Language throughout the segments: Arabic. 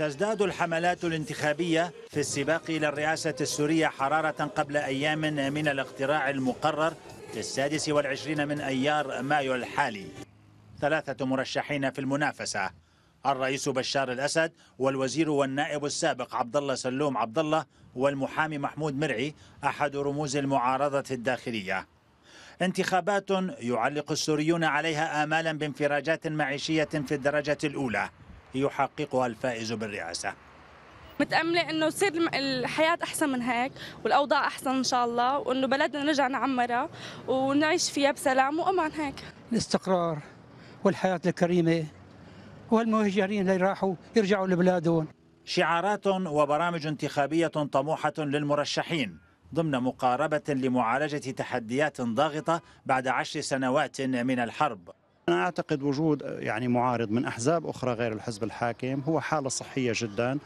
تزداد الحملات الانتخابية في السباق إلى الرئاسة السورية حرارة قبل أيام من الاقتراع المقرر السادس والعشرين من أيار مايو الحالي ثلاثة مرشحين في المنافسة الرئيس بشار الأسد والوزير والنائب السابق عبد الله سلوم عبد الله والمحامي محمود مرعي أحد رموز المعارضة الداخلية انتخابات يعلق السوريون عليها آمالا بانفراجات معيشية في الدرجة الأولى يحققها الفائز بالرئاسة متأملة إنه تصير الحياة أحسن من هيك والأوضاع أحسن إن شاء الله وإنه بلدنا نرجع نعمرها ونعيش فيها بسلام وأمان هيك الاستقرار والحياة الكريمة والمهجرين اللي راحوا يرجعوا لبلادهم شعارات وبرامج انتخابية طموحة للمرشحين ضمن مقاربة لمعالجة تحديات ضاغطة بعد عشر سنوات من الحرب أنا أعتقد وجود يعني معارض من أحزاب أخرى غير الحزب الحاكم هو حالة صحية جدا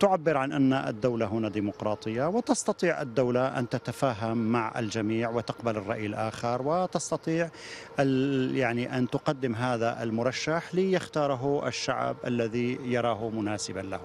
تعبر عن أن الدولة هنا ديمقراطية وتستطيع الدولة أن تتفاهم مع الجميع وتقبل الرأي الآخر وتستطيع يعني أن تقدم هذا المرشح ليختاره الشعب الذي يراه مناسبا له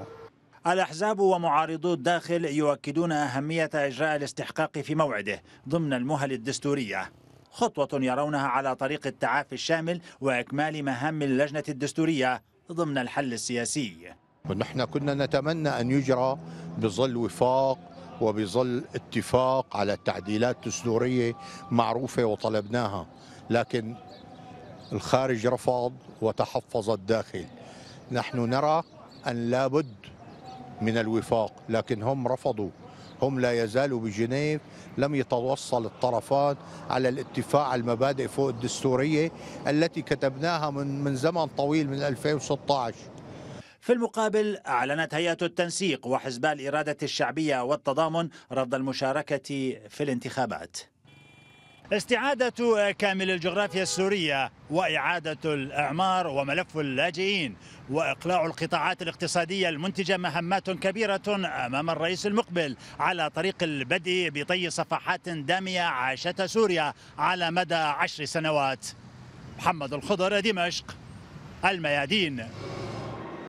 الأحزاب ومعارضو الداخل يؤكدون أهمية إجراء الاستحقاق في موعده ضمن المهل الدستورية خطوة يرونها على طريق التعافي الشامل وإكمال مهام اللجنة الدستورية ضمن الحل السياسي ونحن كنا نتمنى أن يجرى بظل وفاق وبظل اتفاق على التعديلات الدستورية معروفة وطلبناها لكن الخارج رفض وتحفظ الداخل نحن نرى أن لابد من الوفاق لكن هم رفضوا هم لا يزالوا بجنيف لم يتوصل الطرفان على الاتفاق على المبادئ فوق الدستورية التي كتبناها من, من زمن طويل من 2016 في المقابل أعلنت هيئة التنسيق وحزب الإرادة الشعبية والتضامن رفض المشاركة في الانتخابات استعادة كامل الجغرافيا السورية وإعادة الإعمار وملف اللاجئين وإقلاع القطاعات الاقتصادية المنتجة مهمات كبيرة أمام الرئيس المقبل على طريق البدء بطي صفحات دامية عاشتها سوريا على مدى عشر سنوات محمد الخضر دمشق الميادين